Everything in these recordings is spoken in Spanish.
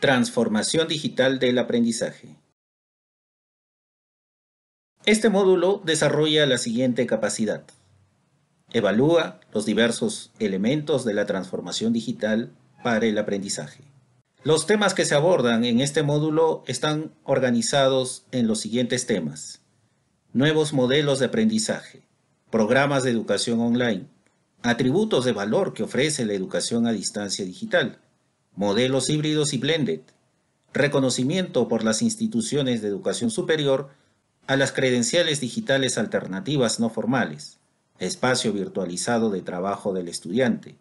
Transformación digital del aprendizaje. Este módulo desarrolla la siguiente capacidad. Evalúa los diversos elementos de la transformación digital para el aprendizaje. Los temas que se abordan en este módulo están organizados en los siguientes temas. Nuevos modelos de aprendizaje, programas de educación online, atributos de valor que ofrece la educación a distancia digital, modelos híbridos y blended, reconocimiento por las instituciones de educación superior a las credenciales digitales alternativas no formales, espacio virtualizado de trabajo del estudiante,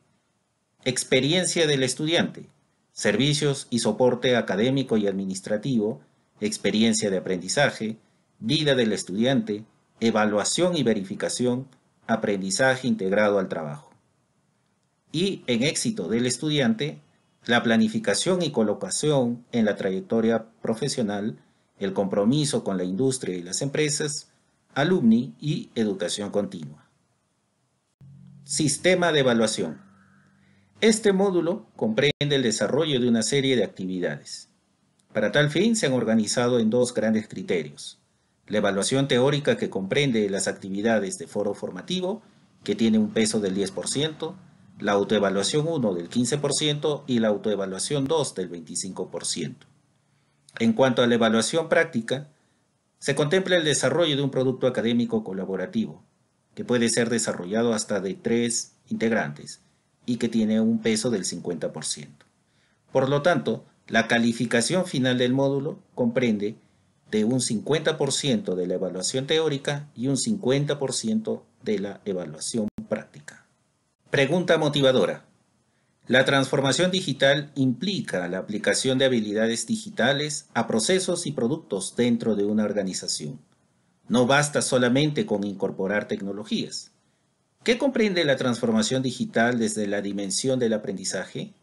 experiencia del estudiante, servicios y soporte académico y administrativo, experiencia de aprendizaje, vida del estudiante, evaluación y verificación, aprendizaje integrado al trabajo. Y en éxito del estudiante, la planificación y colocación en la trayectoria profesional, el compromiso con la industria y las empresas, alumni y educación continua. Sistema de evaluación. Este módulo comprende el desarrollo de una serie de actividades. Para tal fin se han organizado en dos grandes criterios. La evaluación teórica que comprende las actividades de foro formativo, que tiene un peso del 10%, la autoevaluación 1 del 15% y la autoevaluación 2 del 25%. En cuanto a la evaluación práctica, se contempla el desarrollo de un producto académico colaborativo, que puede ser desarrollado hasta de tres integrantes y que tiene un peso del 50%. Por lo tanto, la calificación final del módulo comprende de un 50% de la evaluación teórica y un 50% de la evaluación práctica. Pregunta motivadora. La transformación digital implica la aplicación de habilidades digitales a procesos y productos dentro de una organización. No basta solamente con incorporar tecnologías. ¿Qué comprende la transformación digital desde la dimensión del aprendizaje?